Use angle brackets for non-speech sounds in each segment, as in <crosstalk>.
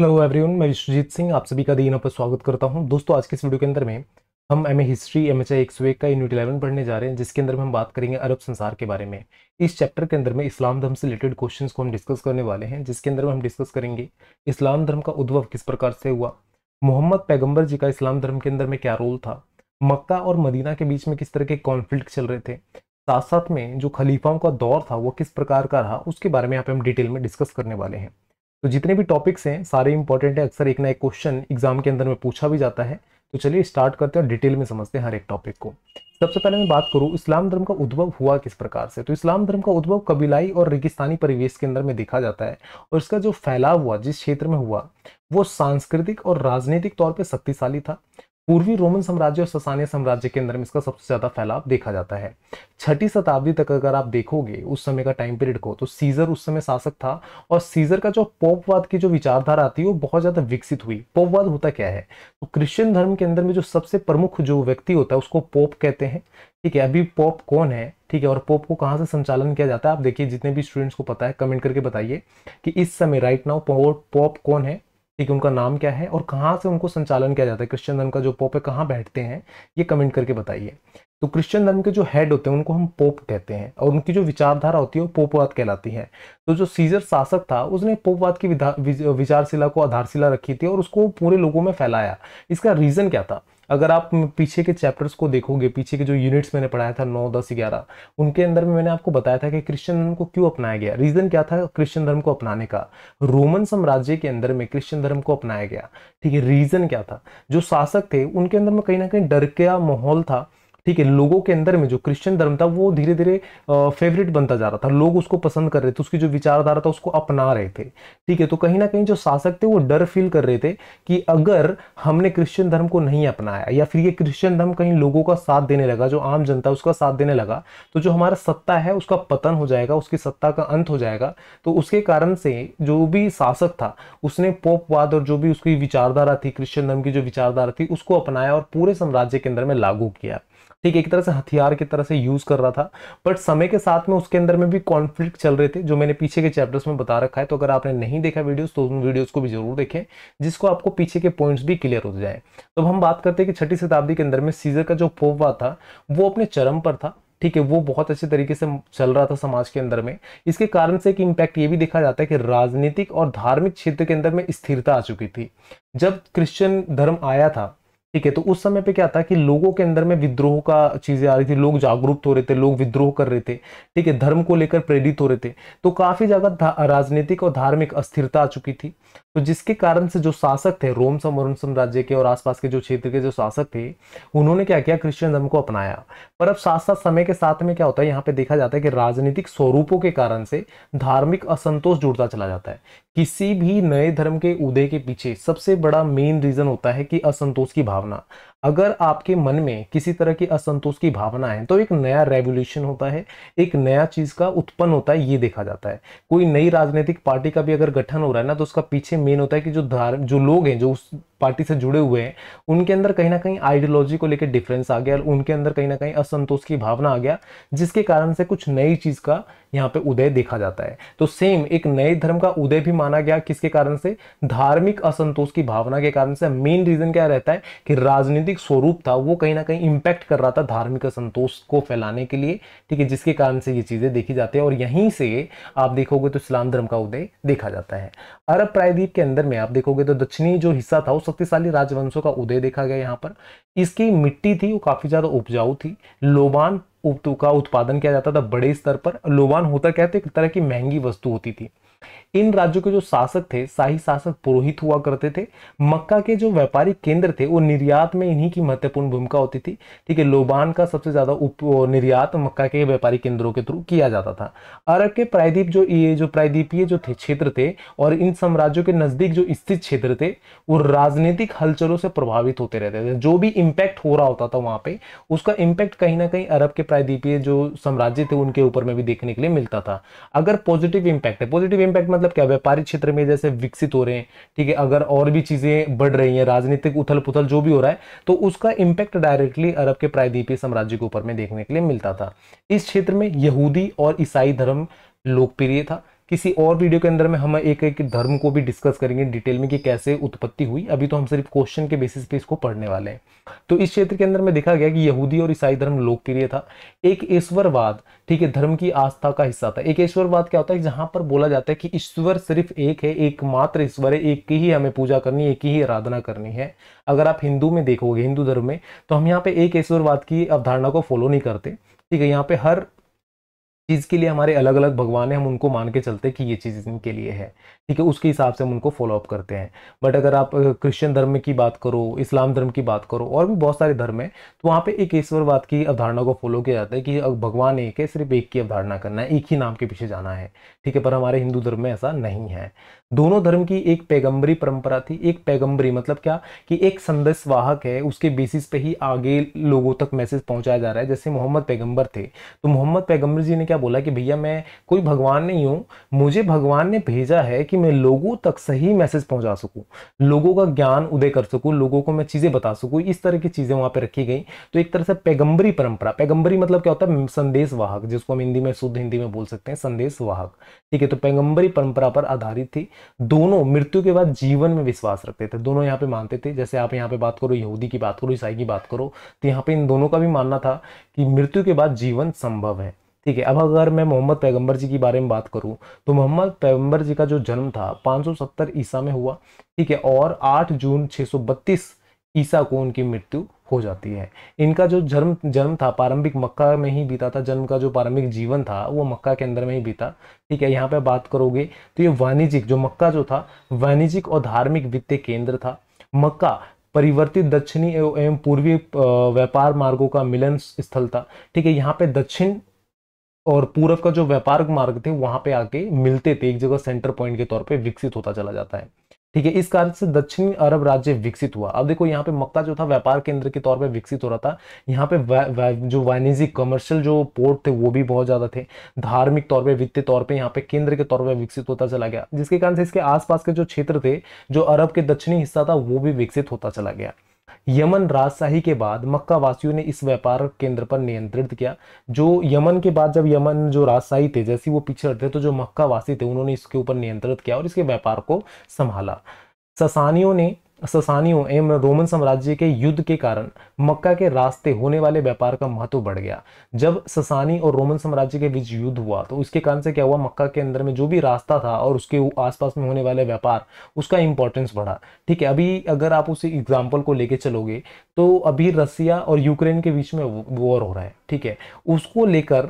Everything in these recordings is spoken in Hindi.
हेलो एवरीवन मैं विश्वजीत सिंह आप सभी का दिनों पर स्वागत करता हूं दोस्तों आज के इस वीडियो के अंदर में हम M A history M H I एक्सवे का यूनिट इलेवन पढ़ने जा रहे हैं जिसके अंदर में हम बात करेंगे अरब संसार के बारे में इस चैप्टर के अंदर में इस्लाम धर्म से रिलेटेड क्वेश्चंस को हम डिस्कस करने वाले हैं जिसके अंदर में हम डिस्कस करेंगे इस्लाम धर्म का उद्भव किस प्रकार से हुआ मोहम्मद पैगम्बर जी का इस्लाम धर्म के अंदर में क्या रोल था मक्का और मदीना के बीच में किस तरह के कॉन्फ्लिक्ट चल रहे थे साथ साथ में जो खलीफाओं का दौर था वो किस प्रकार का रहा उसके बारे में यहाँ पे हम डिटेल में डिस्कस करने वाले हैं तो जितने भी टॉपिक्स हैं सारे इंपॉर्टेंट है अक्सर एक ना एक क्वेश्चन एग्जाम के अंदर में पूछा भी जाता है तो चलिए स्टार्ट करते हैं और डिटेल में समझते हैं हर एक टॉपिक को सबसे पहले मैं बात करूँ इस्लाम धर्म का उद्भव हुआ किस प्रकार से तो इस्लाम धर्म का उद्भव कबीलाई और रेगिस्तानी परिवेश के अंदर में देखा जाता है और इसका जो फैलाव हुआ जिस क्षेत्र में हुआ वो सांस्कृतिक और राजनीतिक तौर पर शक्तिशाली था पूर्वी रोमन साम्राज्य और ससानिया साम्राज्य के अंदर में इसका सबसे ज्यादा फैलाव देखा जाता है छठी शताब्दी तक अगर आप देखोगे उस समय का टाइम पीरियड को तो सीजर उस समय शासक था और सीजर का जो पोपवाद की जो विचारधारा आती है वो बहुत ज्यादा विकसित हुई पोपवाद होता क्या है तो क्रिश्चियन धर्म के अंदर में जो सबसे प्रमुख जो व्यक्ति होता है उसको पोप कहते हैं ठीक है अभी पोप कौन है ठीक है और पोप को कहाँ से संचालन किया जाता है आप देखिए जितने भी स्टूडेंट्स को पता है कमेंट करके बताइए कि इस समय राइट नाउ पोप कौन है ठीक है उनका नाम क्या है और कहाँ से उनको संचालन किया जाता है क्रिश्चियन धर्म का जो पोप है कहाँ बैठते हैं ये कमेंट करके बताइए तो क्रिश्चियन धर्म के जो हेड होते हैं उनको हम पोप कहते हैं और उनकी जो विचारधारा होती है वो पोपवाद कहलाती है तो जो सीजर शासक था उसने पोपवाद की विचारशिला को आधारशिला रखी थी और उसको पूरे लोगों में फैलाया इसका रीज़न क्या था अगर आप पीछे के चैप्टर्स को देखोगे पीछे के जो यूनिट्स मैंने पढ़ाया था नौ दस ग्यारह उनके अंदर में मैंने आपको बताया था कि क्रिश्चियन धर्म को क्यों अपनाया गया रीजन क्या था क्रिश्चियन धर्म को अपनाने का रोमन साम्राज्य के अंदर में क्रिश्चियन धर्म को अपनाया गया ठीक है रीजन क्या था जो शासक थे उनके अंदर में कहीं ना कहीं डर का माहौल था ठीक है लोगों के अंदर में जो क्रिश्चियन धर्म था वो धीरे धीरे फेवरेट बनता जा रहा था लोग उसको पसंद कर रहे थे उसकी जो विचारधारा था उसको अपना रहे थे ठीक है तो कहीं ना कहीं जो शासक थे वो डर फील कर रहे थे कि अगर हमने क्रिश्चियन धर्म को नहीं अपनाया या फिर ये क्रिश्चियन धर्म कहीं लोगों का साथ देने लगा जो आम जनता उसका साथ देने लगा तो जो हमारा सत्ता है उसका पतन हो जाएगा उसकी सत्ता का अंत हो जाएगा तो उसके कारण से जो भी शासक था उसने पोपवाद और जो भी उसकी विचारधारा थी क्रिश्चियन धर्म की जो विचारधारा थी उसको अपनाया और पूरे साम्राज्य के अंदर में लागू किया ठीक एक तरह से हथियार की तरह से यूज कर रहा था बट समय के साथ में उसके अंदर में भी कॉन्फ्लिक्ट चल रहे थे जो मैंने पीछे के चैप्टर्स में बता रखा है तो अगर आपने नहीं देखा वीडियोस तो उन वीडियोस को भी जरूर देखें जिसको आपको पीछे के पॉइंट्स भी क्लियर हो जाए तो हम बात करते हैं कि छठी शताब्दी के अंदर में सीजर का जो पोवा था वो अपने चरम पर था ठीक है वो बहुत अच्छे तरीके से चल रहा था समाज के अंदर में इसके कारण से एक इम्पैक्ट ये भी देखा जाता है कि राजनीतिक और धार्मिक क्षेत्र के अंदर में स्थिरता आ चुकी थी जब क्रिश्चियन धर्म आया था ठीक है तो उस समय पे क्या था कि लोगों के अंदर में विद्रोह का चीज़ें आ रही थी लोग जागरूक हो रहे थे लोग विद्रोह कर रहे थे ठीक है धर्म को लेकर प्रेरित हो रहे थे तो काफ़ी ज्यादा राजनीतिक और धार्मिक अस्थिरता आ चुकी थी तो जिसके कारण से जो शासक थे रोम सम और साम्राज्य के और आसपास के जो क्षेत्र के जो शासक थे उन्होंने क्या किया क्रिश्चियन धर्म को अपनाया पर अब साथ साथ समय के साथ में क्या होता है यहाँ पे देखा जाता है कि राजनीतिक स्वरूपों के कारण से धार्मिक असंतोष जुड़ता चला जाता है किसी भी नए धर्म के उदय के पीछे सबसे बड़ा मेन रीजन होता है कि असंतोष की भावना अगर आपके मन में किसी तरह की असंतोष की भावना है तो एक नया रेवोल्यूशन होता है एक नया चीज का उत्पन्न होता है ये देखा जाता है कोई नई राजनीतिक पार्टी का भी अगर गठन हो रहा है ना तो उसका पीछे मेन होता है कि जो धार जो लोग हैं जो उस पार्टी से जुड़े हुए हैं उनके अंदर कहीं ना कहीं आइडियोलॉजी को लेकर डिफरेंस आ गया और उनके अंदर कहीं ना कहीं असंतोष की भावना आ गया जिसके कारण से कुछ नई चीज़ का यहाँ पे उदय देखा जाता है तो सेम एक नए धर्म का उदय भी माना गया किसके कारण से धार्मिक असंतोष की भावना के कारण से मेन रीजन क्या रहता है कि राजनीतिक स्वरूप था वो कहीं ना कहीं इंपैक्ट कर रहा था धार्मिक असंतोष को फैलाने के लिए ठीक है जिसके कारण से ये चीज़ें देखी जाती है और यहीं से आप देखोगे तो इस्लाम धर्म का उदय देखा जाता है अरब प्रायद्वीप के अंदर में आप देखोगे तो दक्षिणी जो हिस्सा था वो शक्तिशाली राजवंशों का उदय देखा गया यहाँ पर इसकी मिट्टी थी वो काफी ज्यादा उपजाऊ थी लोबान उपतू का उत्पादन किया जाता था बड़े स्तर पर लोबान होता क्या था एक तरह की महंगी वस्तु होती थी इन राज्यों के जो शासक थे शाही शासक पुरोहित हुआ करते थे मक्का के जो व्यापारिक केंद्र थे वो निर्यात में इन्हीं की महत्वपूर्ण भूमिका होती थी ठीक है लोबान का सबसे ज्यादा उप निर्यात मक्का के व्यापारिक केंद्रों के थ्रू किया जाता था अरब के प्रायद्वीप जो ये जो प्रायद्वीपीय जो थे क्षेत्र थे और इन साम्राज्यों के नजदीक जो स्थित क्षेत्र थे वो राजनीतिक हलचलों से प्रभावित होते रहते थे जो भी इम्पैक्ट हो रहा होता था वहां पर उसका इम्पैक्ट कहीं ना कहीं अरब के प्रायद्वीपीय जो साम्राज्य थे उनके ऊपर में भी देखने के लिए मिलता था अगर पॉजिटिव इम्पैक्ट है पॉजिटिव इम्पैक्ट मतलब क्या व्यापारिक क्षेत्र में जैसे विकसित हो रहे हैं ठीक है अगर और भी चीज़ें बढ़ रही हैं राजनीतिक उथल पुथल जो भी हो रहा है तो उसका इम्पैक्ट डायरेक्टली अरब के प्रायद्वीपीय साम्राज्य के ऊपर में देखने के लिए मिलता था इस क्षेत्र में यहूदी और ईसाई धर्म लोकप्रिय था किसी और वीडियो के अंदर में हम एक एक धर्म को भी डिस्कस करेंगे डिटेल में कि कैसे उत्पत्ति हुई अभी तो हम सिर्फ क्वेश्चन के बेसिस पे इसको पढ़ने वाले हैं तो इस क्षेत्र के अंदर में देखा गया कि यहूदी और ईसाई धर्म लोकप्रिय था एक ईश्वरवाद ठीक है धर्म की आस्था का हिस्सा था एक ईश्वरवाद क्या होता है जहां पर बोला जाता है कि ईश्वर सिर्फ एक है एकमात्र ईश्वर है एक की ही हमें पूजा करनी है एक ही आराधना करनी है अगर आप हिंदू में देखोगे हिंदू धर्म में तो हम यहाँ पे एक ईश्वरवाद की अवधारणा को फॉलो नहीं करते ठीक है यहाँ पे हर चीज़ के लिए हमारे अलग अलग भगवान हैं हम उनको मान के चलते हैं कि ये चीज़ इनके लिए है ठीक है उसके हिसाब से हम उनको फॉलोअप करते हैं बट अगर आप क्रिश्चियन धर्म की बात करो इस्लाम धर्म की बात करो और भी बहुत सारे धर्म है तो वहाँ पे एक ईश्वरवाद की अवधारणा को फॉलो किया जाता है कि भगवान एक है सिर्फ एक की अवधारणा करना है एक ही नाम के पीछे जाना है ठीक है पर हमारे हिंदू धर्म में ऐसा नहीं है दोनों धर्म की एक पैगंबरी परंपरा थी एक पैगंबरी मतलब क्या कि एक संदेश वाहक है उसके बेसिस पे ही आगे लोगों तक मैसेज पहुंचाया जा रहा है जैसे मोहम्मद पैगंबर थे तो मोहम्मद पैगंबर जी ने क्या बोला कि भैया मैं कोई भगवान नहीं हूँ मुझे भगवान ने भेजा है कि मैं लोगों तक सही मैसेज पहुँचा सकूँ लोगों का ज्ञान उदय कर सकूँ लोगों को मैं चीज़ें बता सकूँ इस तरह की चीज़ें वहाँ पर रखी गई तो एक तरह से पैगंबरी परंपरा पैगंबरी मतलब क्या होता है संदेश वाहक जिसको हम हिंदी में शुद्ध हिंदी में बोल सकते हैं संदेश वाहक ठीक है तो पैगंबरी परंपरा पर आधारित थी दोनों मृत्यु के बाद जीवन में विश्वास रखते थे दोनों यहाँ पे मानते थे जैसे आप यहाँ पे बात करो यहूदी की बात करो ईसाई की बात करो तो यहाँ पे इन दोनों का भी मानना था कि मृत्यु के बाद जीवन संभव है ठीक है अब अगर मैं मोहम्मद पैगंबर जी के बारे में बात करूं तो मोहम्मद पैगंबर जी का जो जन्म था 570 ईसा में हुआ ठीक है और 8 जून ईसा को उनकी मृत्यु हो जाती है इनका जो जन्म जन्म था प्रारंभिक मक्का में ही बीता था जन्म का जो प्रारंभिक जीवन था वो मक्का के अंदर में ही बीता ठीक है यहाँ पे बात करोगे तो ये वाणिज्यिक जो मक्का जो था वाणिज्यिक और धार्मिक वित्तीय केंद्र था मक्का परिवर्तित दक्षिणी एवं पूर्वी व्यापार मार्गों का मिलन स्थल था ठीक है यहाँ पे दक्षिण और पूर्व का जो व्यापार मार्ग थे वहाँ पे आके मिलते थे एक जगह सेंटर पॉइंट के तौर पे विकसित होता चला जाता है ठीक है इस कारण से दक्षिणी अरब राज्य विकसित हुआ अब देखो यहाँ पे मक्का जो था व्यापार केंद्र के तौर पे विकसित हो रहा था यहाँ पे वा, वा, जो वाणिज्यिक कमर्शियल जो पोर्ट थे वो भी बहुत ज्यादा थे धार्मिक तौर पे वित्तीय तौर पे यहाँ पे केंद्र के तौर पे विकसित होता चला गया जिसके कारण से इसके आसपास के जो क्षेत्र थे जो अरब के दक्षिणी हिस्सा था वो भी विकसित होता चला गया यमन राजशाही के बाद मक्का वासियों ने इस व्यापार केंद्र पर नियंत्रित किया जो यमन के बाद जब यमन जो राजशाही थे जैसे वो पीछे हटते तो जो मक्का वासी थे उन्होंने इसके ऊपर नियंत्रित किया और इसके व्यापार को संभाला ससानियों ने ससानियों एवं रोमन साम्राज्य के युद्ध के कारण मक्का के रास्ते होने वाले व्यापार का महत्व बढ़ गया जब ससानी और रोमन साम्राज्य के बीच युद्ध हुआ तो उसके कारण से क्या हुआ मक्का के अंदर में जो भी रास्ता था और उसके आसपास में होने वाले व्यापार उसका इंपॉर्टेंस बढ़ा ठीक है अभी अगर आप उसी एग्जाम्पल को लेके चलोगे तो अभी रसिया और यूक्रेन के बीच में वॉर हो रहा है ठीक है उसको लेकर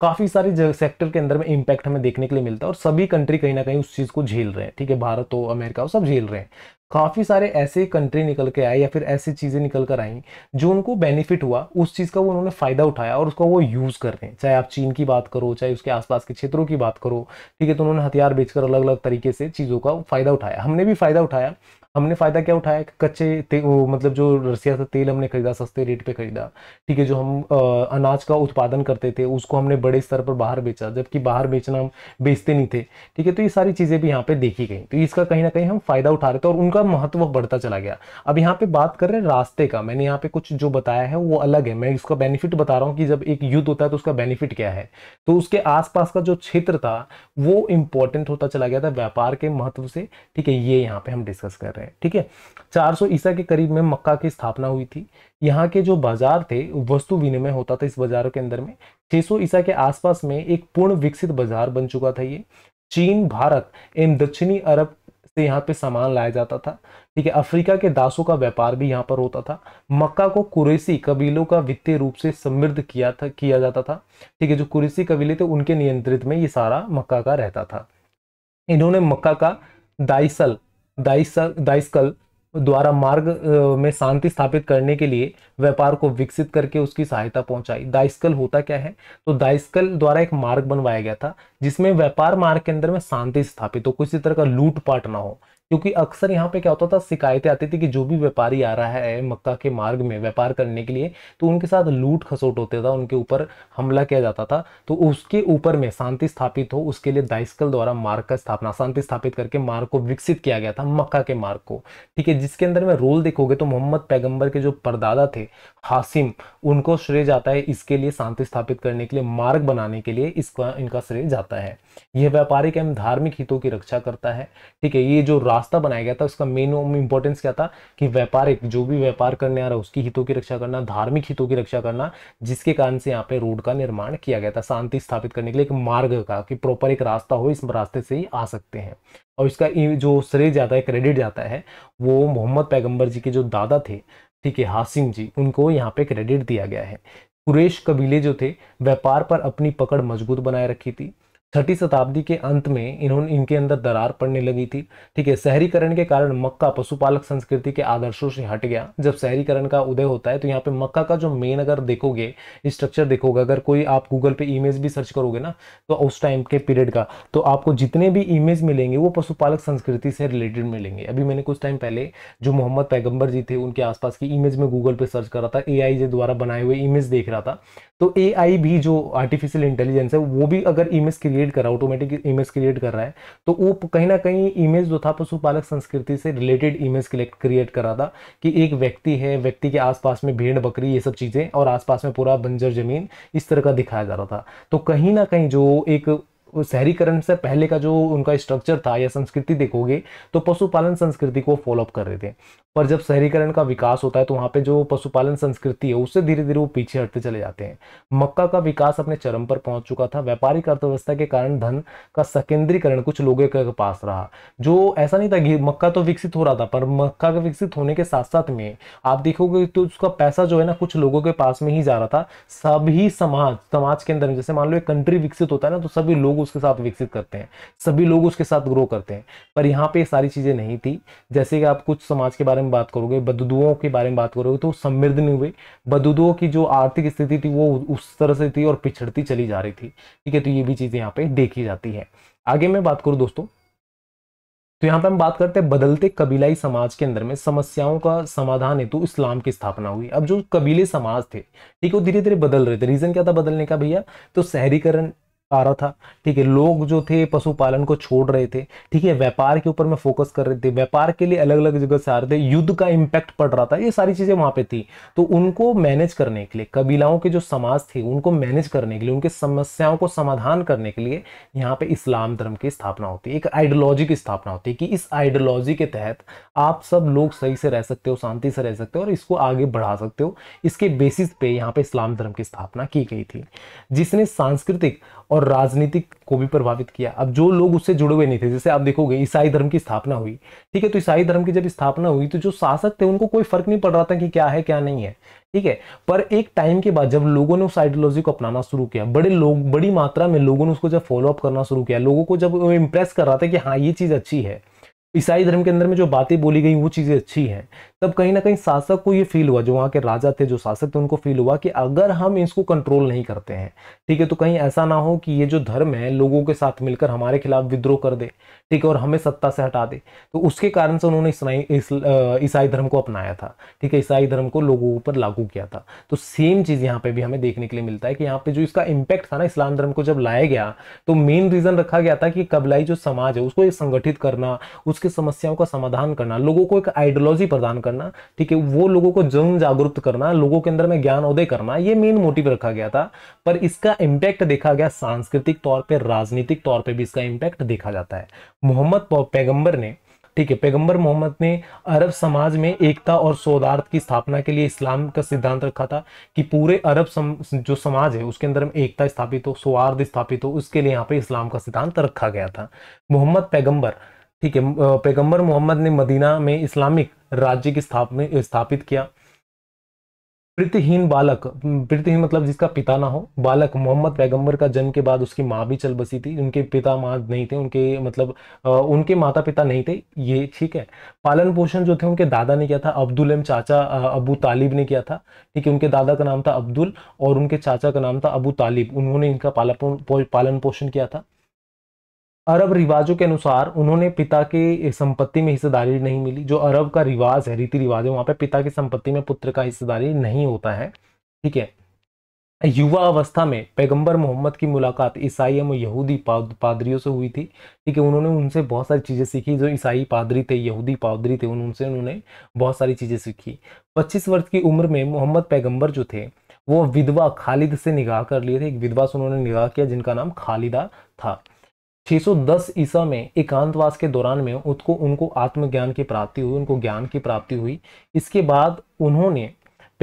काफ़ी सारे सेक्टर के अंदर में इम्पैक्ट हमें देखने के लिए मिलता है और सभी कंट्री कहीं ना कहीं उस चीज़ को झेल रहे हैं ठीक है भारत हो अमेरिका हो सब झेल रहे हैं काफ़ी सारे ऐसे कंट्री निकल के आए या फिर ऐसी चीज़ें निकल कर आई जो उनको बेनिफिट हुआ उस चीज़ का वो उन्होंने फ़ायदा उठाया और उसका वो यूज़ कर रहे हैं चाहे आप चीन की बात करो चाहे उसके आसपास के क्षेत्रों की बात करो ठीक है तो उन्होंने हथियार बेचकर अलग अलग तरीके से चीज़ों का फ़ायदा उठाया हमने भी फ़ायदा उठाया हमने फ़ायदा क्या उठाया कि कच्चे ते, वो, मतलब जो रसिया से तेल हमने खरीदा सस्ते रेट पे खरीदा ठीक है जो हम आ, अनाज का उत्पादन करते थे उसको हमने बड़े स्तर पर बाहर बेचा जबकि बाहर बेचना हम बेचते नहीं थे ठीक है तो ये सारी चीज़ें भी यहाँ पे देखी गई तो इसका कहीं ना कहीं हम फ़ायदा उठा रहे थे और उनका महत्व बढ़ता चला गया अब यहाँ पर बात कर रहे हैं रास्ते का मैंने यहाँ पे कुछ जो बताया है वो अलग है मैं इसका बेनिफिट बता रहा हूँ कि जब एक युद्ध होता है तो उसका बेनिफिट क्या है तो उसके आसपास का जो क्षेत्र था वो इम्पोर्टेंट होता चला गया था व्यापार के महत्व से ठीक है ये यहाँ पे हम डिस्कस कर रहे हैं है ठीक है 400 ईसा के करीब में मक्का की स्थापना हुई थी यहाँ के जो बाजार थे वस्तु विनिमय होता था इस बाजारों के अंदर में 600 ईसा के आसपास में एक पूर्ण विकसित बाजार बन चुका था ये चीन भारत एवं दक्षिणी अरब से यहाँ पे सामान लाया जाता था ठीक है अफ्रीका के दासों का व्यापार भी यहाँ पर होता था मक्का को कुरेसी कबीलों का वित्तीय रूप से समृद्ध किया था किया जाता था ठीक है जो कुरेसी कबीले थे उनके नियंत्रित में ये सारा मक्का का रहता था इन्होंने मक्का का दाइसल दाइसकल दाइस्कल द्वारा मार्ग में शांति स्थापित करने के लिए व्यापार को विकसित करके उसकी सहायता पहुंचाई दाइस्कल होता क्या है तो दाइस्कल द्वारा एक मार्ग बनवाया गया था जिसमें व्यापार मार्ग के अंदर में शांति स्थापित हो किसी तरह का लूटपाट ना हो क्योंकि अक्सर यहाँ पे क्या होता था शिकायतें आती थी कि जो भी व्यापारी आ रहा है मक्का के मार्ग में व्यापार करने के लिए तो उनके साथ लूट खसोट होते था उनके ऊपर हमला किया जाता था तो उसके ऊपर में शांति स्थापित हो उसके लिए दाइस्कल द्वारा मार्ग का स्थापना शांति स्थापित करके मार्ग को विकसित किया गया था मक्का के मार्ग को ठीक है जिसके अंदर में रोल देखोगे तो मोहम्मद पैगम्बर के जो परदादा थे हासिम उनको श्रेय जाता है इसके लिए शांति स्थापित करने के लिए मार्ग बनाने के लिए इसका इनका श्रेय जाता है यह व्यापारिक एवं धार्मिक हितों की रक्षा करता है ठीक है ये जो रास्ता बनाया गया था उसका मेन इंपॉर्टेंस क्या था कि व्यापारिक जो भी व्यापार करने आ रहा है उसकी हितों की रक्षा करना धार्मिक हितों की रक्षा करना जिसके कारण से यहाँ पे रोड का निर्माण किया गया था शांति स्थापित करने के लिए एक मार्ग का कि प्रॉपर एक रास्ता हो इस रास्ते से ही आ सकते हैं और इसका जो श्रेय जाता है क्रेडिट जाता है वो मोहम्मद पैगम्बर जी के जो दादा थे ठीक है हासिम जी उनको यहाँ पे क्रेडिट दिया गया है कुरेश कबीले जो थे व्यापार पर अपनी पकड़ मजबूत बनाए रखी थी छठी शताब्दी के अंत में इन्होंने इनके अंदर दरार पड़ने लगी थी ठीक है शहरीकरण के कारण मक्का पशुपालक संस्कृति के आदर्शों से हट गया जब शहरीकरण का उदय होता है तो यहाँ पे मक्का का जो मेन अगर देखोगे स्ट्रक्चर देखोगे अगर कोई आप गूगल पे इमेज भी सर्च करोगे ना तो उस टाइम के पीरियड का तो आपको जितने भी इमेज मिलेंगे वो पशुपालक संस्कृति से रिलेटेड मिलेंगे अभी मैंने कुछ टाइम पहले जो मोहम्मद पैगम्बर जी थे उनके आसपास की इमेज में गूगल पे सर्च कर रहा था ए आई द्वारा बनाए हुए इमेज देख रहा था तो ए भी जो आर्टिफिशियल इंटेलिजेंस है वो भी अगर इमेज क्रिएट क्रिएट कर रहा है ऑटोमेटिक इमेज क्रिएट कर रहा है तो वो कहीं ना कहीं इमेज जो था पशुपालक संस्कृति से रिलेटेड इमेज क्रिएट कर रहा था कि एक व्यक्ति है व्यक्ति के आसपास में भेड़ बकरी ये सब चीज़ें और आसपास में पूरा बंजर जमीन इस तरह का दिखाया जा रहा था तो कहीं ना कहीं जो एक शहरीकरण से पहले का जो उनका स्ट्रक्चर था या संस्कृति देखोगे तो पशुपालन संस्कृति को फॉलोअप कर रहे थे पर जब शहरीकरण का विकास होता है तो वहाँ पे जो पशुपालन संस्कृति है उससे धीरे धीरे वो पीछे हटते चले जाते हैं मक्का का विकास अपने चरम पर पहुंच चुका था व्यापारिक अर्थव्यवस्था के कारण धन का संकेंद्रीकरण कुछ लोगों के पास रहा जो ऐसा नहीं था कि मक्का तो विकसित हो रहा था पर मक्का का विकसित होने के साथ साथ में आप देखोगे तो उसका पैसा जो है ना कुछ लोगों के पास में ही जा रहा था सभी समाज समाज के अंदर जैसे मान लो एक कंट्री विकसित होता है ना तो सभी लोग उसके साथ विकसित करते हैं सभी लोग उसके साथ ग्रो करते हैं पर यहाँ पे सारी चीज़ें नहीं थी जैसे कि आप कुछ समाज के बारे में बात करोगे बदुदुओं के बारे में बात करोगे तो समृद्ध नहीं हुए बदुदुओं की जो आर्थिक स्थिति थी वो उस तरह से थी और पिछड़ती चली जा रही थी ठीक है तो ये भी चीज़ें यहाँ पे देखी जाती है आगे मैं बात करूँ दोस्तों तो यहाँ पे हम बात करते हैं बदलते कबीलाई समाज के अंदर में समस्याओं का समाधान हेतु तो इस्लाम की स्थापना हुई अब जो कबीले समाज थे ठीक है वो धीरे धीरे बदल रहे थे रीजन क्या था बदलने का भैया तो शहरीकरण आ रहा था ठीक है लोग जो थे पशुपालन को छोड़ रहे थे ठीक है व्यापार के ऊपर में फोकस कर रहे थे व्यापार के लिए अलग अलग जगह से आ रहे थे युद्ध का इम्पैक्ट पड़ रहा था ये सारी चीज़ें वहां पे थी तो उनको मैनेज करने के लिए कबीलाओं के जो समाज थे उनको मैनेज करने के लिए उनके समस्याओं को समाधान करने के लिए यहाँ पे इस्लाम धर्म की स्थापना होती है एक आइडियोलॉजी की स्थापना होती है कि इस आइडियोलॉजी के तहत आप सब लोग सही से रह सकते हो शांति से रह सकते हो और इसको आगे बढ़ा सकते हो इसके बेसिस पे यहाँ पे इस्लाम धर्म की स्थापना की गई थी जिसने सांस्कृतिक और राजनीतिक को भी प्रभावित किया अब जो लोग उससे जुड़े हुए नहीं थे जैसे आप देखोगे ईसाई धर्म की स्थापना हुई ठीक है तो ईसाई धर्म की जब स्थापना हुई तो जो शासक थे उनको कोई फर्क नहीं पड़ रहा था कि क्या है क्या नहीं है ठीक है पर एक टाइम के बाद जब लोगों ने उस आइडियोलॉजी को अपनाना शुरू किया बड़े लोग बड़ी मात्रा में लोगों ने उसको जब फॉलोअप करना शुरू किया लोगों को जब इंप्रेस कर रहा था कि हाँ ये चीज़ अच्छी है ईसाई धर्म के अंदर में जो बातें बोली गई वो चीज़ें अच्छी हैं तब कहीं ना कहीं शासक को ये फील हुआ जो वहाँ के राजा थे जो शासक थे उनको फील हुआ कि अगर हम इसको कंट्रोल नहीं करते हैं ठीक है तो कहीं ऐसा ना हो कि ये जो धर्म है लोगों के साथ मिलकर हमारे खिलाफ विद्रोह कर दे ठीक है और हमें सत्ता से हटा दे तो उसके कारण से उन्होंने ईसाई धर्म को अपनाया था ठीक है ईसाई धर्म को लोगों पर लागू किया था तो सेम चीज़ यहाँ पे भी हमें देखने के लिए मिलता है कि यहाँ पे जो इसका इम्पैक्ट था ना इस्लाम धर्म को जब लाया गया तो मेन रीज़न रखा गया था कि कबलाई जो समाज है उसको संगठित करना उसकी समस्याओं का समाधान करना लोगों को एक आइडियोलॉजी प्रदान करना ठीक है वो लोगों को जन जागरूक करना लोगों के अंदर में ज्ञान उदय करना ये मेन मोटिव रखा गया था पर इसका इंपैक्ट देखा गया सांस्कृतिक तौर पर राजनीतिक तौर पर भी इसका इम्पैक्ट देखा जाता है मोहम्मद पैगंबर ने ठीक है पैगंबर मोहम्मद ने अरब समाज में एकता और सौदार्थ की स्थापना के लिए इस्लाम का सिद्धांत रखा था कि पूरे अरब सम, जो समाज है उसके अंदर एकता स्थापित हो सौहार्द स्थापित हो उसके लिए यहाँ पे इस्लाम का सिद्धांत रखा गया था मोहम्मद पैगंबर ठीक है पैगंबर मोहम्मद ने मदीना में इस्लामिक राज्य की स्थापना स्थापित किया प्रीतिहीन बालक प्रीतिहीन मतलब जिसका पिता ना हो बालक मोहम्मद पैगंबर का जन्म के बाद उसकी माँ भी चल बसी थी उनके पिता माँ नहीं थे उनके मतलब आ, उनके माता पिता नहीं थे ये ठीक है पालन पोषण जो थे उनके दादा ने किया था अब्दुल एम चाचा अबू तालिब ने किया था ठीक है उनके दादा का नाम था अब्दुल और उनके चाचा का नाम था अबू तालिब उन्होंने इनका पालन पोषण किया था अरब रिवाजों के अनुसार उन्होंने पिता की संपत्ति में हिस्सेदारी नहीं मिली जो अरब का रिवाज है रीति रिवाज है वहाँ पे पिता की संपत्ति में पुत्र का हिस्सेदारी नहीं होता है ठीक है युवा अवस्था में पैगंबर मोहम्मद की मुलाकात ईसाई एवं यहूदी पादरियों से हुई थी ठीक है उन्होंने उनसे बहुत सारी चीज़ें सीखी जो ईसाई पादरी थे यहूदी पादरी थे उनसे उन्होंने बहुत सारी चीज़ें सीखी पच्चीस वर्ष की उम्र में मोहम्मद पैगम्बर जो थे वो विधवा खालिद से निगाह कर लिए थे एक विधवा से उन्होंने निगाह किया जिनका नाम खालिदा था 610 ईसा में एकांतवास के दौरान में उसको उनको आत्मज्ञान की प्राप्ति हुई उनको ज्ञान की प्राप्ति हुई इसके बाद उन्होंने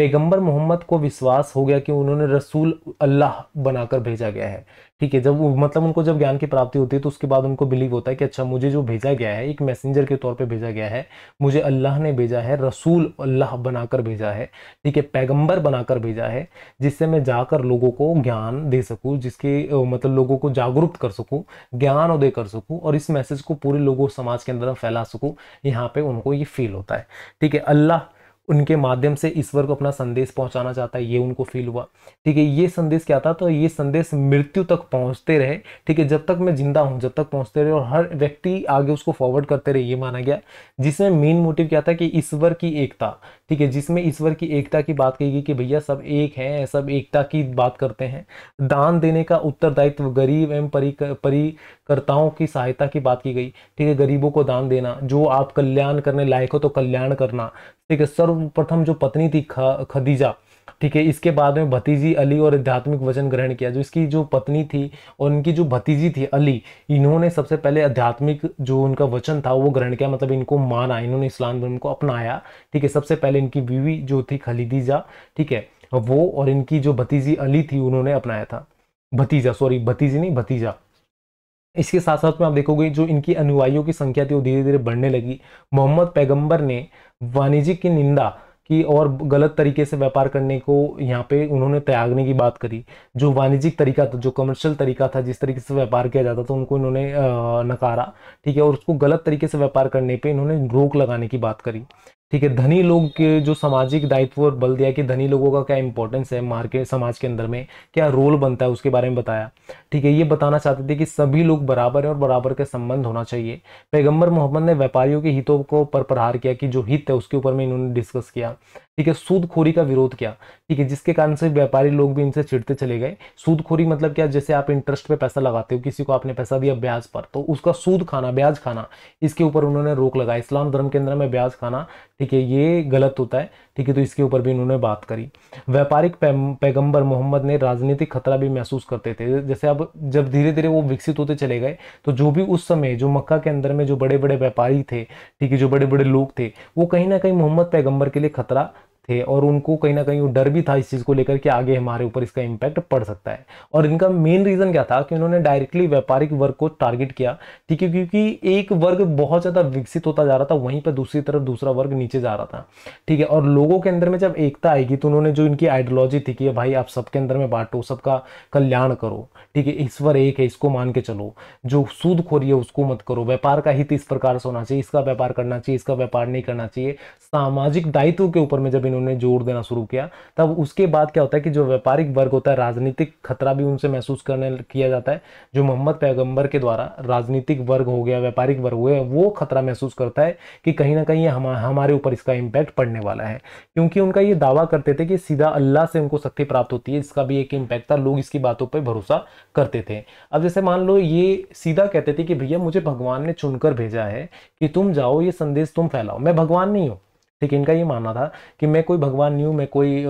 पैगंबर मोहम्मद को विश्वास हो गया कि उन्होंने रसूल अल्लाह बनाकर भेजा गया है ठीक है जब मतलब उनको जब ज्ञान की प्राप्ति होती है तो उसके बाद उनको बिलीव होता है कि अच्छा मुझे जो भेजा गया है एक मैसेंजर के तौर पे भेजा गया है मुझे अल्लाह ने भेजा है रसूल अल्लाह बनाकर भेजा है ठीक है पैगंबर बनाकर भेजा है जिससे मैं जाकर लोगों को ज्ञान दे सकूँ जिसके मतलब लोगों को जागरूक कर सकूँ ज्ञान उदय कर सकूँ और इस मैसेज को पूरे लोगों समाज के अंदर फैला सकूँ यहाँ पर उनको ये फील होता है ठीक है अल्लाह उनके माध्यम से ईश्वर को अपना संदेश पहुंचाना चाहता है ये उनको फील हुआ ठीक है ये संदेश क्या था तो ये संदेश मृत्यु तक पहुंचते रहे ठीक है जब तक मैं जिंदा हूं जब तक पहुंचते रहे और हर व्यक्ति आगे उसको फॉरवर्ड करते रहे ये माना गया जिसमें मेन मोटिव क्या था कि ईश्वर की एकता ठीक है जिसमें ईश्वर की एकता की बात कही गई कि भैया सब एक हैं सब एकता की बात करते हैं दान देने का उत्तरदायित्व गरीब एवं परिकर्ताओं की सहायता की बात की गई ठीक है गरीबों को दान देना जो आप कल्याण करने लायक हो तो कल्याण करना ठीक है सर्वप्रथम जो पत्नी थी ख, खदीजा ठीक है इसके बाद में भतीजी अली और आध्यात्मिक वचन ग्रहण किया जो इसकी जो पत्नी थी और इनकी जो भतीजी थी अली इन्होंने सबसे पहले आध्यात्मिक जो उनका वचन था वो ग्रहण किया मतलब इनको माना इन्होंने इस्लाम धर्म को अपनाया ठीक है सबसे पहले इनकी बीवी जो थी खलीदीजा ठीक है वो और इनकी जो भतीजी अली थी उन्होंने अपनाया था भतीजा सॉरी भतीजी नहीं भतीजा इसके साथ साथ में आप देखोगे जो इनकी अनुयायियों की संख्या थी वो धीरे धीरे बढ़ने लगी मोहम्मद पैगंबर ने वाणिज्य की निंदा की और गलत तरीके से व्यापार करने को यहाँ पे उन्होंने त्यागने की बात करी जो वाणिज्यिक तरीका था जो कमर्शियल तरीका था जिस तरीके से व्यापार किया जाता था उनको इन्होंने नकारा ठीक है और उसको गलत तरीके से व्यापार करने पर इन्होंने रोक लगाने की बात करी ठीक है धनी लोग के जो सामाजिक दायित्व और बल दिया कि धनी लोगों का क्या इंपॉर्टेंस है मार्केट समाज के अंदर में क्या रोल बनता है उसके बारे में बताया ठीक है ये बताना चाहते थे कि सभी लोग बराबर हैं और बराबर का संबंध होना चाहिए पैगंबर मोहम्मद ने व्यापारियों के हितों को पर प्रहार किया कि जो हित है उसके ऊपर में इन्होंने डिस्कस किया ठीक है सूदखोरी का विरोध किया ठीक है जिसके कारण से व्यापारी लोग भी इनसे छिड़ते चले गए सूदखोरी मतलब क्या जैसे आप इंटरेस्ट पे पैसा लगाते हो किसी को आपने पैसा दिया ब्याज पर तो उसका सूद खाना ब्याज खाना इसके ऊपर उन्होंने रोक लगाया इस्लाम धर्म के अंदर में ब्याज खाना ठीक है ये गलत होता है ठीक है तो इसके ऊपर भी इन्होंने बात करी व्यापारिक पैगंबर मोहम्मद ने राजनीतिक खतरा भी महसूस करते थे जैसे अब जब धीरे धीरे वो विकसित होते चले गए तो जो भी उस समय जो मक्का के अंदर में जो बड़े बड़े व्यापारी थे ठीक है जो बड़े बड़े लोग थे वो कहीं ना कहीं मोहम्मद पैगम्बर के लिए खतरा थे और उनको कहीं ना कहीं वो डर भी था इस चीज़ को लेकर कि आगे हमारे ऊपर इसका इम्पैक्ट पड़ सकता है और इनका मेन रीज़न क्या था कि उन्होंने डायरेक्टली व्यापारिक वर्ग को टारगेट किया ठीक है क्योंकि एक वर्ग बहुत ज़्यादा विकसित होता जा रहा था वहीं पर दूसरी तरफ दूसरा वर्ग नीचे जा रहा था ठीक है और लोगों के अंदर में जब एकता आएगी तो उन्होंने जो इनकी आइडियोलॉजी थी कि भाई आप सबके अंदर में बांटो सबका कल्याण करो ठीक है ईश्वर एक है इसको मान के चलो जो सूद है उसको मत करो व्यापार का हित इस प्रकार से होना चाहिए इसका व्यापार करना चाहिए इसका व्यापार नहीं करना चाहिए सामाजिक दायित्व के ऊपर में जब इन्होंने जोर देना शुरू किया तब उसके बाद क्या होता है कि जो व्यापारिक वर्ग होता है राजनीतिक खतरा भी उनसे महसूस करने किया जाता है जो मोहम्मद पैगंबर के द्वारा राजनीतिक वर्ग हो गया व्यापारिक वर्ग हुए वो खतरा महसूस करता है कि कहीं ना कहीं हम हमारे ऊपर इसका इम्पैक्ट पड़ने वाला है क्योंकि उनका ये दावा करते थे कि सीधा अल्लाह से उनको शक्ति प्राप्त होती है इसका भी एक इम्पैक्ट था लोग इसकी बातों पर भरोसा करते थे अब जैसे मान लो ये सीधा कहते थे कि भैया मुझे भगवान ने चुनकर भेजा है कि तुम जाओ ये संदेश तुम फैलाओ मैं भगवान नहीं हूँ ठीक है इनका ये मानना था कि मैं कोई भगवान नहीं हूँ मैं कोई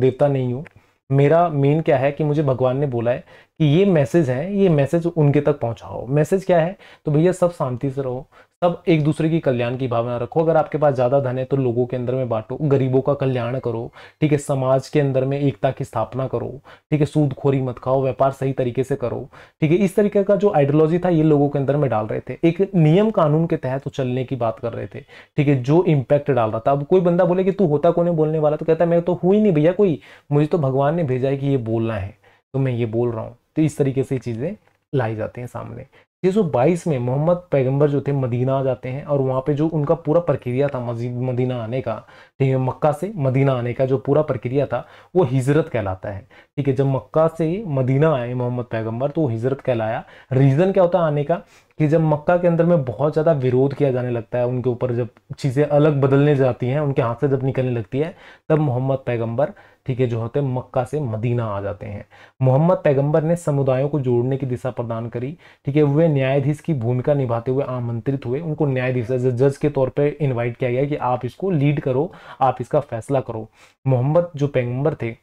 देवता नहीं हूँ मेरा मेन क्या है कि मुझे भगवान ने बोला है कि ये मैसेज है ये मैसेज उनके तक पहुंचाओ मैसेज क्या है तो भैया सब शांति से रहो सब एक दूसरे की कल्याण की भावना रखो अगर आपके पास ज़्यादा धन है तो लोगों के अंदर में बांटो गरीबों का कल्याण करो ठीक है समाज के अंदर में एकता की स्थापना करो ठीक है सूदखोरी मत खाओ व्यापार सही तरीके से करो ठीक है इस तरीके का जो आइडियोलॉजी था ये लोगों के अंदर में डाल रहे थे एक नियम कानून के तहत तो चलने की बात कर रहे थे ठीक है जो इम्पैक्ट डाल रहा था अब कोई बंदा बोले कि तू होता कौन बोलने वाला तो कहता है मैं तो हुई नहीं भैया कोई मुझे तो भगवान ने भेजा है कि ये बोलना है तो मैं ये बोल रहा हूँ तो इस तरीके से चीज़ें लाई जाती हैं सामने 622 में मोहम्मद पैगंबर जो थे मदीना आ जाते हैं और वहाँ पे जो उनका पूरा प्रक्रिया था मस्जिद मदीना आने का ठीक है मक्का से मदीना आने का जो पूरा प्रक्रिया था वो हिजरत कहलाता है ठीक है जब मक्का से मदीना आए मोहम्मद पैगंबर तो वो हिजरत कहलाया रीज़न क्या होता है आने का कि जब मक्का के अंदर में बहुत ज़्यादा विरोध किया जाने लगता है उनके ऊपर जब चीज़ें अलग बदलने जाती हैं उनके हाथ से जब निकलने लगती है तब मोहम्मद पैगम्बर ठीक है जो होते हैं मक्का से मदीना आ जाते हैं मोहम्मद पैगंबर ने समुदायों को जोड़ने की दिशा प्रदान करी ठीक है वे न्यायाधीश की भूमिका निभाते हुए आमंत्रित हुए उनको न्यायाधीश जज के तौर पर इन्वाइट किया गया कि आप इसको लीड करो आप इसका फैसला करो मोहम्मद जो पैगंबर थे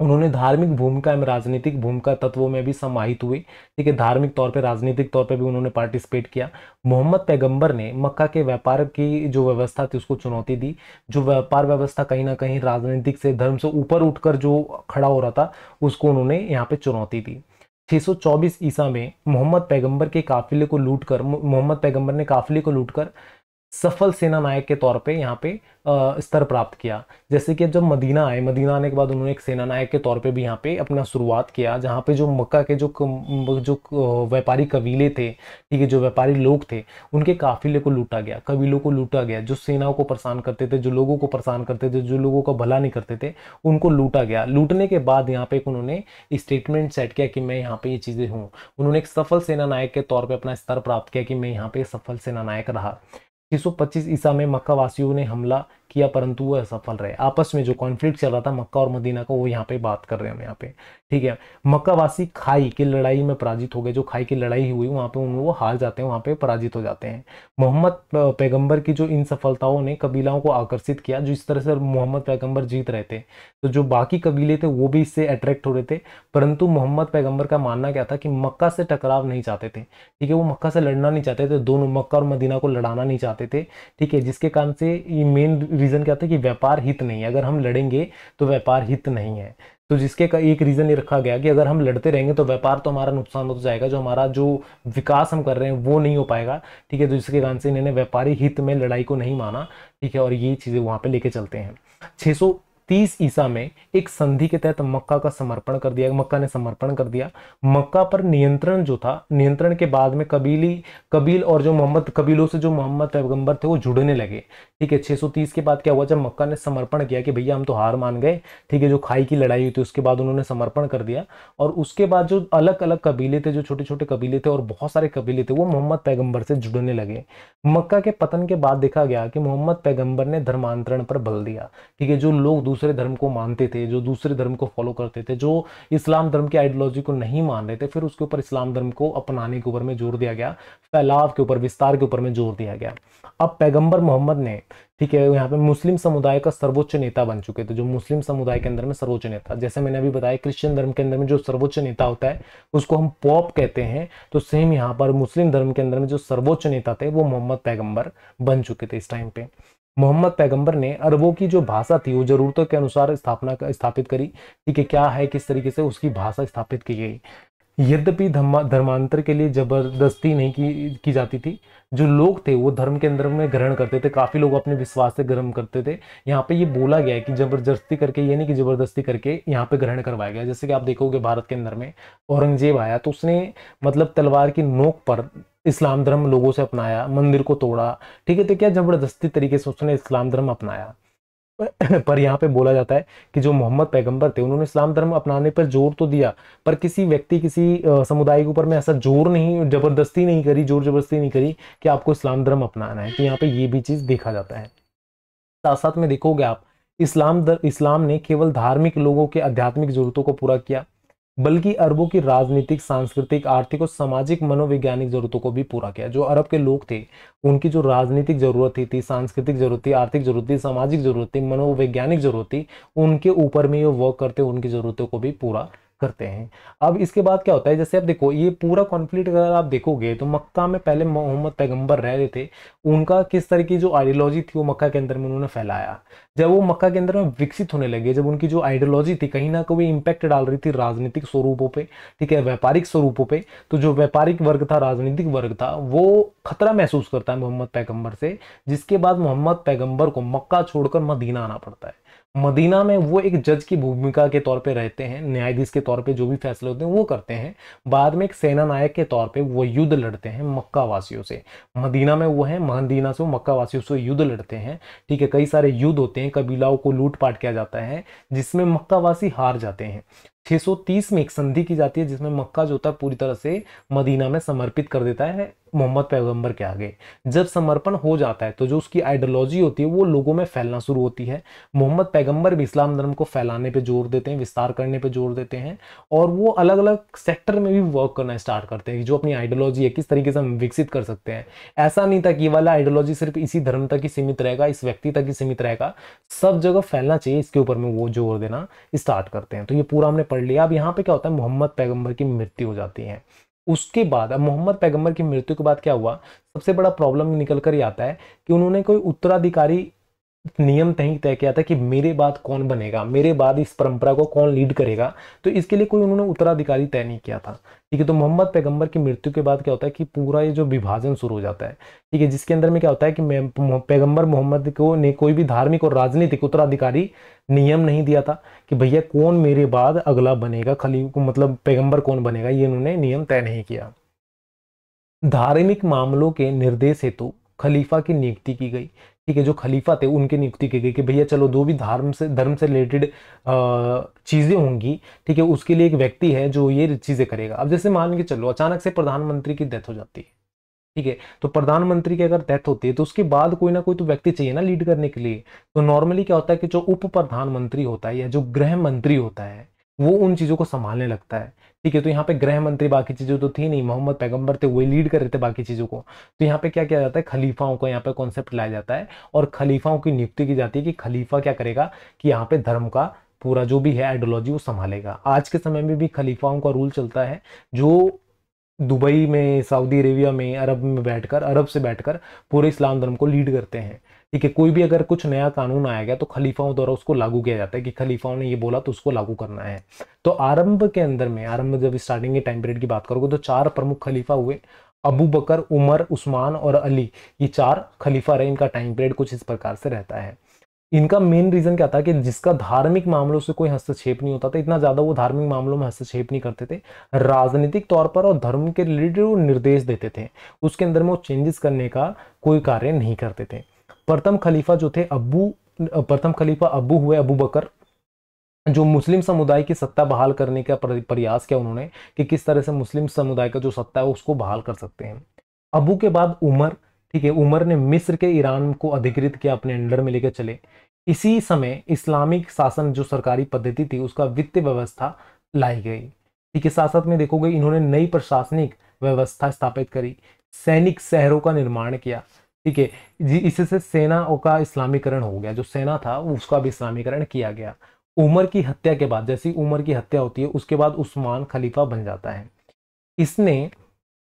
उन्होंने धार्मिक भूमिका एवं राजनीतिक भूमिका तत्वों में भी समाहित हुए ठीक है धार्मिक तौर पर राजनीतिक तौर पर भी उन्होंने पार्टिसिपेट किया मोहम्मद पैगंबर ने मक्का के व्यापार की जो व्यवस्था थी उसको चुनौती दी जो व्यापार व्यवस्था कहीं ना कहीं राजनीतिक से धर्म से ऊपर उठकर जो खड़ा हो रहा था उसको उन्होंने यहाँ पे चुनौती दी 624 ईसा में मोहम्मद पैगंबर के काफिले को लूटकर मोहम्मद पैगंबर ने काफिले को लूटकर सफल सेना नायक के तौर पे यहाँ पे स्तर प्राप्त किया जैसे कि जब मदीना आए मदीना आने के बाद उन्होंने एक सेना नायक के तौर पे भी यहाँ पे अपना शुरुआत किया जहाँ पे जो मक्का के जो जो व्यापारी कबीले थे ठीक है जो व्यापारी लोग थे उनके काफिले को लूटा गया कबीलों को लूटा गया जो सेनाओं को परेशान करते थे जो लोगों को परेशान करते थे जो लोगों का भला नहीं करते थे उनको लूटा गया लूटने के बाद यहाँ पे उन्होंने स्टेटमेंट सेट किया कि मैं यहाँ पे ये चीज़ें हूँ उन्होंने एक सफल सेना नायक के तौर पर अपना स्तर प्राप्त किया कि मैं यहाँ पे सफल सेना नायक रहा 625 ईसा में मक्का वासियों ने हमला किया परंतु वह असफल रहे आपस में जो कॉन्फ्लिक्ट चल रहा था मक्का और मदीना का वो यहाँ पे बात कर रहे हैं हम यहाँ पे ठीक है मक्कावासी खाई की लड़ाई में पराजित हो गए जो खाई की लड़ाई हुई वहाँ पे उन वो हार जाते हैं वहाँ पे पराजित हो जाते हैं मोहम्मद पैगम्बर की जो इन सफलताओं ने कबीलाओं को आकर्षित किया जो इस तरह से मोहम्मद पैगम्बर जीत रहे थे तो जो बाकी कबीले थे वो भी इससे अट्रैक्ट हो रहे थे परंतु मोहम्मद पैगम्बर का मानना क्या था कि मक्का से टकराव नहीं चाहते थे ठीक है वो मक्का से लड़ना नहीं चाहते थे दोनों मक्का और मदीना को लड़ाना नहीं चाहते थे ठीक है जिसके कारण से ये मेन रीज़न क्या था कि व्यापार हित नहीं है अगर हम लड़ेंगे तो व्यापार हित नहीं है तो जिसके का एक रीज़न ये रखा गया कि अगर हम लड़ते रहेंगे तो व्यापार तो हमारा नुकसान हो तो जाएगा जो हमारा जो विकास हम कर रहे हैं वो नहीं हो पाएगा ठीक है तो जिसके कारण से इन्होंने व्यापारी हित में लड़ाई को नहीं माना ठीक है और ये चीज़ें वहाँ पर लेके चलते हैं छः तीस ईसा में एक संधि के तहत मक्का का समर्पण कर दिया मक्का ने समर्पण कर दिया मक्का पर नियंत्रण जो था नियंत्रण के बाद में कबीली कबील और जो मोहम्मद कबीलों से जो मोहम्मद पैगम्बर थे वो जुड़ने लगे ठीक है 630 के बाद क्या हुआ जब मक्का ने समर्पण किया कि भैया हम तो हार मान गए ठीक है जो खाई की लड़ाई हुई थी उसके बाद उन्होंने समर्पण कर दिया और उसके बाद जो अलग अलग कबीले थे जो छोटे छोटे कबीले थे और बहुत सारे कबीले थे वो मोहम्मद पैगम्बर से जुड़ने लगे मक्का के पतन के बाद देखा गया कि मोहम्मद पैगंबर ने धर्मांतरण पर बल दिया ठीक है जो लोग दूसरे धर्म को मानते थे जो दूसरे धर्म को फॉलो करते थे जो इस्लाम धर्म की आइडियोलॉजी को नहीं मान रहे थे फिर उसके ऊपर इस्लाम धर्म को अपनाने के ऊपर में जोर दिया गया फैलाव के ऊपर विस्तार के ऊपर में जोर दिया गया अब पैगंबर मोहम्मद ने ठीक है यहाँ पे मुस्लिम समुदाय का सर्वोच्च नेता बन चुके थे जो मुस्लिम समुदाय के अंदर में सर्वोच्च नेता जैसे मैंने अभी बताया क्रिश्चियन धर्म के अंदर में जो सर्वोच्च नेता होता है उसको हम पॉप कहते हैं तो सेम यहाँ पर मुस्लिम धर्म के अंदर में जो सर्वोच्च नेता थे वो मोहम्मद पैगंबर बन चुके थे इस टाइम पे मोहम्मद पैगंबर ने अरबों की जो भाषा थी वो ज़रूरतों के अनुसार स्थापना स्थापित करी ठीक है क्या है किस तरीके से उसकी भाषा स्थापित की गई यद्यपि धर्मांतर के लिए जबरदस्ती नहीं की की जाती थी जो लोग थे वो धर्म के अंदर में ग्रहण करते थे काफ़ी लोग अपने विश्वास से ग्रहण करते थे यहाँ पे ये बोला गया है कि जबरदस्ती करके ये नहीं कि जबरदस्ती करके यहाँ पे ग्रहण करवाया गया जैसे कि आप देखोगे भारत के अंदर में औरंगजेब आया तो उसने मतलब तलवार की नोक पर इस्लाम धर्म लोगों से अपनाया मंदिर को तोड़ा ठीक है तो क्या जबरदस्ती तरीके से उसने इस्लाम धर्म अपनाया <coughs> पर यहाँ पे बोला जाता है कि जो मोहम्मद पैगंबर थे उन्होंने इस्लाम धर्म अपनाने पर जोर तो दिया पर किसी व्यक्ति किसी समुदाय के ऊपर में ऐसा जोर नहीं जबरदस्ती नहीं करी जोर जबरदस्ती नहीं करी कि आपको इस्लाम धर्म अपनाना है तो यहाँ पे ये भी चीज़ देखा जाता है साथ साथ में देखोगे आप इस्लाम इस्लाम ने केवल धार्मिक लोगों के आध्यात्मिक जरूरतों को पूरा किया बल्कि अरबों की राजनीतिक सांस्कृतिक आर्थिक और सामाजिक मनोवैज्ञानिक जरूरतों को भी पूरा किया जो अरब के लोग थे उनकी जो राजनीतिक जरूरत थी सांस्कृतिक जरूरत थी आर्थिक जरूरत थी सामाजिक जरूरत थी मनोवैज्ञानिक जरूरत थी उनके ऊपर में ये वर्क करते उनकी जरूरतों को भी पूरा करते हैं अब इसके बाद क्या होता है जैसे आप देखो ये पूरा कॉन्फ्लिक्ट अगर आप देखोगे तो मक्का में पहले मोहम्मद पैगम्बर रह रहे थे उनका किस तरह की जो आइडियोलॉजी थी वो मक्का के अंदर में उन्होंने फैलाया जब वो मक्का के अंदर में विकसित होने लगे जब उनकी जो आइडियोलॉजी थी कहीं ना कहीं इम्पैक्ट डाल रही थी राजनीतिक स्वरूपों पर ठीक है व्यापारिक स्वरूपों पर तो जो व्यापारिक वर्ग था राजनीतिक वर्ग था वो खतरा महसूस करता है मोहम्मद पैगम्बर से जिसके बाद मोहम्मद पैगम्बर को मक्का छोड़कर मदीना आना पड़ता है मदीना में वो एक जज की भूमिका के तौर पे रहते हैं न्यायाधीश के तौर पे जो भी फैसले होते हैं वो करते हैं बाद में एक सेना नायक के तौर पे वो युद्ध लड़ते हैं मक्का वासियों से मदीना में वो है महदीना से वो मक्का वासियों से युद्ध लड़ते हैं ठीक है कई सारे युद्ध होते हैं कबीलाओं को लूटपाट किया जाता है जिसमें मक्का वासी हार जाते हैं 630 में एक संधि की जाती है जिसमें मक्का जो होता है पूरी तरह से मदीना में समर्पित कर देता है मोहम्मद पैगंबर के आगे जब समर्पण हो जाता है तो जो उसकी आइडियोलॉजी होती है वो लोगों में फैलना शुरू होती है मोहम्मद पैगंबर भी इस्लाम धर्म को फैलाने पे जोर देते हैं विस्तार करने पे जोर देते हैं और वो अलग अलग सेक्टर में भी वर्क करना स्टार्ट करते हैं जो अपनी आइडियोलॉजी है किस तरीके से हम विकसित कर सकते हैं ऐसा नहीं था कि वाला आइडियोलॉजी सिर्फ इसी धर्म तक ही सीमित रहेगा इस व्यक्ति तक ही सीमित रहेगा सब जगह फैलना चाहिए इसके ऊपर में वो जोर देना स्टार्ट करते हैं तो ये पूरा हमने पढ़ लिया अब यहाँ पे क्या होता है मोहम्मद पैगंबर की मृत्यु हो जाती है उसके बाद अब मोहम्मद पैगंबर की मृत्यु के बाद क्या हुआ सबसे बड़ा प्रॉब्लम निकल कर ही आता है कि उन्होंने कोई उत्तराधिकारी नियम तय तय किया था कि मेरे बाद कौन बनेगा मेरे बाद इस परंपरा को कौन लीड करेगा तो इसके लिए कोई उन्होंने उत्तराधिकारी तय नहीं किया था ठीक है तो मोहम्मद पैगंबर की मृत्यु के बाद क्या होता है कि पूरा ये जो विभाजन शुरू हो जाता है ठीक है जिसके अंदर में क्या होता है कि पैगंबर मोहम्मद को ने कोई भी धार्मिक और राजनीतिक उत्तराधिकारी नियम नहीं दिया था कि भैया कौन मेरे बाद अगला बनेगा खली मतलब पैगम्बर कौन बनेगा ये उन्होंने नियम तय नहीं किया धार्मिक मामलों के निर्देश हेतु खलीफा की नियुक्ति की गई ठीक है जो खलीफा थे उनके नियुक्ति की गई कि भैया चलो दो भी धर्म से धर्म से रिलेटेड चीज़ें होंगी ठीक है उसके लिए एक व्यक्ति है जो ये चीज़ें करेगा अब जैसे मान के चलो अचानक से प्रधानमंत्री की डेथ हो जाती है ठीक है तो प्रधानमंत्री की अगर डेथ होती है तो उसके बाद कोई ना कोई तो व्यक्ति चाहिए ना लीड करने के लिए तो नॉर्मली क्या होता है कि जो उप प्रधानमंत्री होता है या जो गृह मंत्री होता है वो उन चीज़ों को संभालने लगता है ठीक है तो यहाँ पे गृह मंत्री बाकी चीज़ें तो थी नहीं मोहम्मद पैगंबर थे वही लीड कर रहे थे बाकी चीज़ों को तो यहाँ पे क्या किया जाता है खलीफाओं को यहाँ पे कॉन्सेप्ट लाया जाता है और खलीफाओं की नियुक्ति की जाती है कि खलीफा क्या करेगा कि यहाँ पे धर्म का पूरा जो भी है आइडियोलॉजी वो संभालेगा आज के समय में भी खलीफाओं का रूल चलता है जो दुबई में सऊदी अरेबिया में अरब में बैठकर अरब से बैठकर पूरे इस्लाम धर्म को लीड करते हैं ठीक है कोई भी अगर कुछ नया कानून आया गया तो खलीफाओं द्वारा उसको लागू किया जाता है कि खलीफाओं ने ये बोला तो उसको लागू करना है तो आरंभ के अंदर में आरंभ जब स्टार्टिंग के टाइम पीरियड की बात करोगे तो चार प्रमुख खलीफा हुए अबू बकर उमर उस्मान और अली ये चार खलीफा रहे इनका टाइम पीरियड कुछ इस प्रकार से रहता है इनका मेन रीजन क्या था कि जिसका धार्मिक मामलों से कोई हस्तक्षेप नहीं होता था इतना ज्यादा वो धार्मिक मामलों में हस्तक्षेप नहीं करते थे राजनीतिक तौर पर और धर्म के रिलेटेड वो निर्देश देते थे उसके अंदर में वो चेंजेस करने का कोई कार्य नहीं करते थे प्रथम खलीफा जो थे अबू प्रथम खलीफा अबू हुए अबू बकर जो मुस्लिम समुदाय की सत्ता बहाल करने का प्रयास किया उन्होंने कि किस तरह से मुस्लिम समुदाय का जो सत्ता है उसको बहाल कर सकते हैं अबू के बाद उमर ठीक है उमर ने मिस्र के ईरान को अधिकृत किया अपने अंडर में लेकर चले इसी समय इस्लामिक शासन जो सरकारी पद्धति थी उसका वित्तीय व्यवस्था लाई गई ठीक है साथ साथ में देखोगे इन्होंने नई प्रशासनिक व्यवस्था स्थापित करी सैनिक शहरों का निर्माण किया ठीक है जी इससे सेनाओं का इस्लामीकरण हो गया जो सेना था उसका भी इस्लामीकरण किया गया उमर की हत्या के बाद जैसी उमर की हत्या होती है उसके बाद उस्मान खलीफा बन जाता है इसने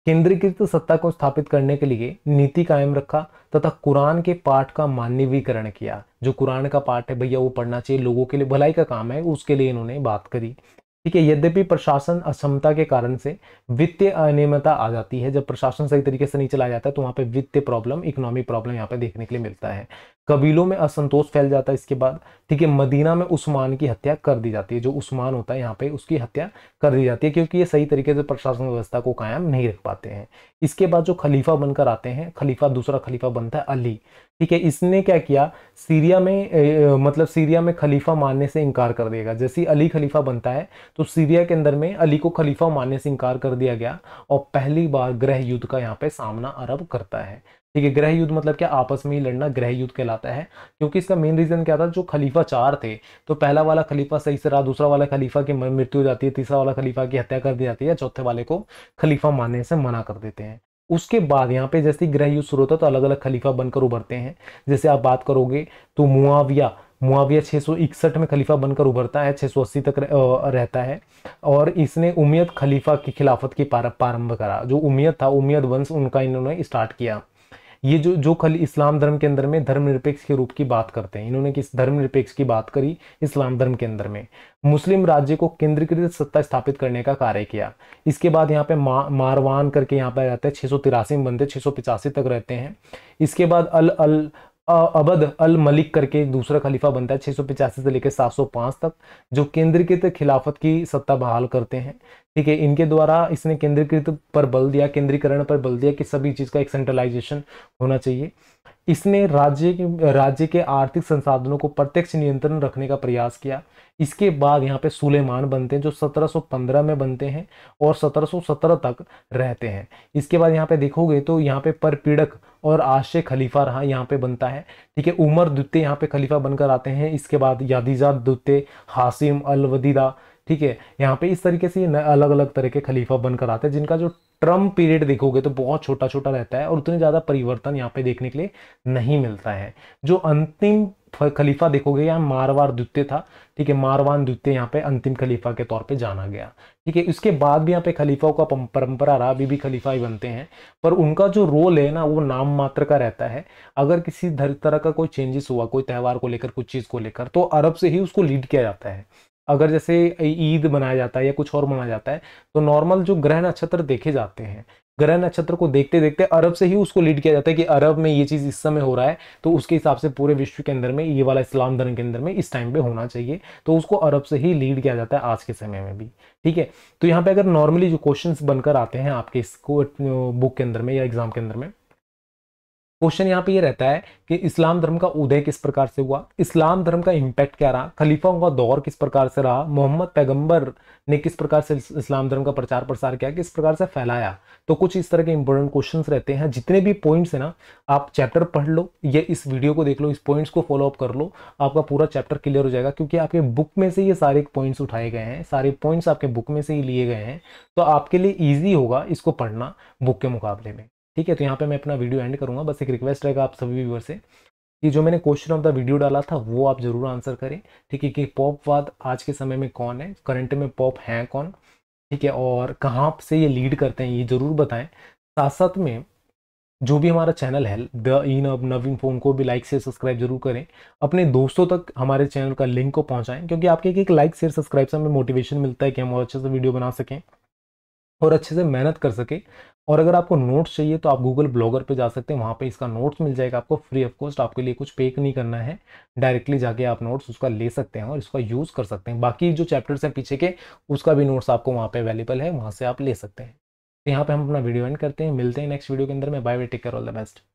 केंद्रीकृत सत्ता को स्थापित करने के लिए नीति कायम रखा तथा कुरान के पाठ का मानवीकरण किया जो कुरान का पाठ है भैया वो पढ़ना चाहिए लोगों के लिए भलाई का काम है उसके लिए इन्होंने बात करी ठीक है यद्यपि प्रशासन असमता के कारण से वित्तीय अनियमितता आ जाती है जब प्रशासन सही तरीके से नहीं चलाया जाता है तो वहाँ पे वित्तीय प्रॉब्लम इकोनॉमिक प्रॉब्लम यहाँ पे देखने के लिए मिलता है कबीलों में असंतोष फैल जाता है इसके बाद ठीक है मदीना में उस्मान की हत्या कर दी जाती है जो उस्मान होता है यहाँ पे उसकी हत्या कर दी जाती है क्योंकि ये सही तरीके से प्रशासन व्यवस्था को कायम नहीं रख पाते हैं इसके बाद जो खलीफा बनकर आते हैं खलीफा दूसरा खलीफा बनता है अली ठीक है इसने क्या किया सीरिया में ए, मतलब सीरिया में खलीफा मानने से इनकार कर देगा जैसे अली खलीफा बनता है तो सीरिया के अंदर में अली को खलीफा मानने से इनकार कर दिया गया और पहली बार ग्रह युद्ध का यहाँ पे सामना अरब करता है ठीक है ग्रह युद्ध मतलब क्या आपस में ही लड़ना ग्रह युद्ध कहलाता है क्योंकि इसका मेन रीजन क्या था जो खलीफा चार थे तो पहला वाला खलीफा सही से रहा दूसरा वाला खलीफा की मृत्यु हो जाती है तीसरा वाला खलीफा की हत्या कर दी जाती है चौथे वाले को खलीफा मानने से मना कर देते हैं उसके बाद यहाँ पे जैसे ग्रह युद्ध शुरू होता है तो अलग अलग खलीफा बनकर उभरते हैं जैसे आप बात करोगे तो मुआविया मुआविया 661 में खलीफा बनकर उभरता है 680 तक रहता है और इसने उमियत खलीफा की खिलाफत की प्रारंभ करा जो उमियत था उमियत वंश उनका इन्होंने स्टार्ट किया ये जो जो खल इस्लाम धर्म के अंदर में धर्मनिरपेक्ष के रूप की बात करते हैं इन्होंने किस धर्मनिरपेक्ष की बात करी इस्लाम धर्म के अंदर में मुस्लिम राज्य को केंद्रीकृत सत्ता स्थापित करने का कार्य किया इसके बाद यहाँ पे मा, मारवान करके यहाँ पे रहते जाते हैं छः सौ तिरासी में बनते छः सौ पिचासी तक रहते हैं इसके बाद अल अल अबद अल मलिक करके एक दूसरा खलीफा बनता है 685 से लेकर सात तक जो केंद्रीकृत खिलाफत की सत्ता बहाल करते हैं ठीक है इनके द्वारा इसने केंद्रीकृत पर बल दिया केंद्रीकरण पर बल दिया कि सभी चीज़ का एक सेंट्रलाइजेशन होना चाहिए इसने राज्य के राज्य के आर्थिक संसाधनों को प्रत्यक्ष नियंत्रण रखने का प्रयास किया इसके बाद यहाँ पे सुलेमान बनते हैं जो 1715 में बनते हैं और 1717 तक रहते हैं इसके बाद यहाँ पे देखोगे तो यहाँ पे परपीड़क और आशे खलीफा रहा यहाँ पे बनता है ठीक है उमर दुत्ते यहाँ पे खलीफा बनकर आते हैं इसके बाद यादिजा दुत्ते हासिम अलवदीदा ठीक है यहाँ पे इस तरीके से ये अलग अलग तरह के खलीफा बनकर आते हैं जिनका जो ट्रम पीरियड देखोगे तो बहुत छोटा छोटा रहता है और उतने ज़्यादा परिवर्तन यहाँ पे देखने के लिए नहीं मिलता है जो अंतिम खलीफा देखोगे यहाँ मारवार द्वितीय था ठीक है मारवान द्वितीय यहाँ पे अंतिम खलीफा के तौर पे जाना गया ठीक है इसके बाद भी यहाँ पे खलीफाओं का परंपरा रहा अभी भी खलीफा ही बनते हैं पर उनका जो रोल है ना वो नाम मात्र का रहता है अगर किसी तरह का कोई चेंजेस हुआ कोई त्यौहार को लेकर कुछ चीज़ को लेकर तो अरब से ही उसको लीड किया जाता है अगर जैसे ईद मनाया जाता है या कुछ और मनाया जाता है तो नॉर्मल जो ग्रह नक्षत्र देखे जाते हैं ग्रह नक्षत्र को देखते देखते अरब से ही उसको लीड किया जाता है कि अरब में ये चीज़ इस समय हो रहा है तो उसके हिसाब से पूरे विश्व के अंदर में ये वाला इस्लाम धर्म के अंदर में इस टाइम पे होना चाहिए तो उसको अरब से ही लीड किया जाता है आज के समय में भी ठीक है तो यहाँ पे अगर नॉर्मली जो क्वेश्चन बनकर आते हैं आपके इसको बुक के अंदर में या एग्जाम के अंदर में क्वेश्चन यहाँ पे ये यह रहता है कि इस्लाम धर्म का उदय किस प्रकार से हुआ इस्लाम धर्म का इम्पैक्ट क्या रहा खलीफाओं का दौर किस प्रकार से रहा मोहम्मद पैगंबर ने किस प्रकार से इस्लाम धर्म का प्रचार प्रसार किया किस प्रकार से फैलाया तो कुछ इस तरह के इंपॉर्टेंट क्वेश्चन रहते हैं जितने भी पॉइंट्स हैं ना आप चैप्टर पढ़ लो या इस वीडियो को देख लो इस पॉइंट्स को फॉलोअप कर लो आपका पूरा चैप्टर क्लियर हो जाएगा क्योंकि आपके बुक में से ये सारे पॉइंट्स उठाए गए हैं सारे पॉइंट्स आपके बुक में से ही लिए गए हैं तो आपके लिए ईजी होगा इसको पढ़ना बुक के मुकाबले में ठीक है तो यहाँ पे मैं अपना वीडियो एंड करूँगा बस एक रिक्वेस्ट रहेगा आप सभी व्यूअर से कि जो मैंने क्वेश्चन ऑफ द वीडियो डाला था वो आप जरूर आंसर करें ठीक है कि पॉपवाद आज के समय में कौन है करंट में पॉप हैं कौन ठीक है और कहाँ से ये लीड करते हैं ये ज़रूर बताएं साथ साथ में जो भी हमारा चैनल है द इन अब नवीन फोन को भी लाइक शेयर सब्सक्राइब जरूर करें अपने दोस्तों तक हमारे चैनल का लिंक को पहुंचाएं क्योंकि आपके एक एक लाइक शेयर सब्सक्राइब से हमें मोटिवेशन मिलता है कि हम और अच्छे से वीडियो बना सकें और अच्छे से मेहनत कर सके और अगर आपको नोट्स चाहिए तो आप गूगल ब्लॉगर पे जा सकते हैं वहाँ पे इसका नोट्स मिल जाएगा आपको फ्री ऑफ कॉस्ट आपके लिए कुछ पे नहीं करना है डायरेक्टली जाके आप नोट्स उसका ले सकते हैं और इसका यूज़ कर सकते हैं बाकी जो चैप्टर्स हैं पीछे के उसका भी नोट्स आपको वहाँ पर अवेलेबल है वहाँ से आप ले सकते हैं तो यहाँ पर हम अपना वीडियो एंड करते हैं मिलते हैं नेक्स्ट वीडियो के अंदर में by way take care all the best